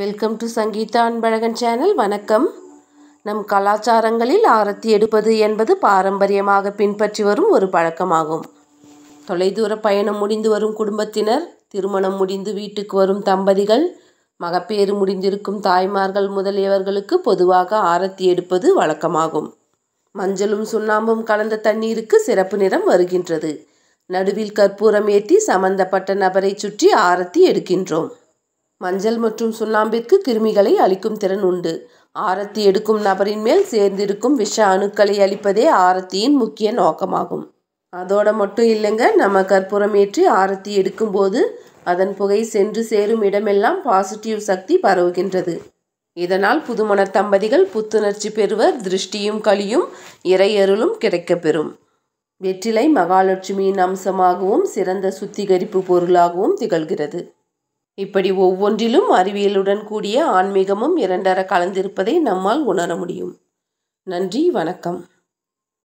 welcome to Sangeetha Anbazhagan channel வணக்கம் நம் கலாச்சாரங்களில் ஆரத்தி எடுப்பது என்பது பாரம்பரியமாக பின்பற்றி வரும் ஒரு பழக்கமாகும் தொலைதூர பயணம் முடிந்து வரும் குடும்பத்தினர் திருமணம் முடிந்து வீட்டுக்கு வரும் தம்பதிகள் மகப்பேறு முடிந்திருக்கும் தாய்மார்கள் முதலியவர்களுக்கு பொதுவாக ஆரத்தி எடுப்பது வழக்கமாகும் மஞ்சளும் சுண்ணாம்பும் கலந்த தண்ணீருக்கு சிறப்பு நிறம் வருகின்றது நடுவில் கற்பூரம் ஏற்றி சம்பந்தப்பட்ட நபரை சுற்றி ஆரத்தி எடுக்கின்றோம் மஞ்சள் மற்றும் சுண்ணாம்பிற்கு கிருமிகளை அளிக்கும் திறன் உண்டு ஆரத்தி எடுக்கும் நபரின் மேல் சேர்ந்திருக்கும் விஷ அணுக்களை அளிப்பதே ஆரத்தியின் முக்கிய நோக்கமாகும் அதோட மட்டும் இல்லைங்க நம்ம கற்பூரம் ஏற்றி ஆரத்தி எடுக்கும்போது அதன் புகை சென்று சேரும் இடமெல்லாம் பாசிட்டிவ் சக்தி பரவுகின்றது இதனால் புதுமண தம்பதிகள் புத்துணர்ச்சி பெறுவர் திருஷ்டியும் கலியும் இறையருளும் கிடைக்கப்பெறும் வெற்றிலை மகாலட்சுமியின் அம்சமாகவும் சிறந்த சுத்திகரிப்பு பொருளாகவும் திகழ்கிறது இப்படி ஒவ்வொன்றிலும் அறிவியலுடன் கூடிய ஆன்மீகமும் இரண்டர கலந்திருப்பதை நம்மால் உணர முடியும் நன்றி வணக்கம்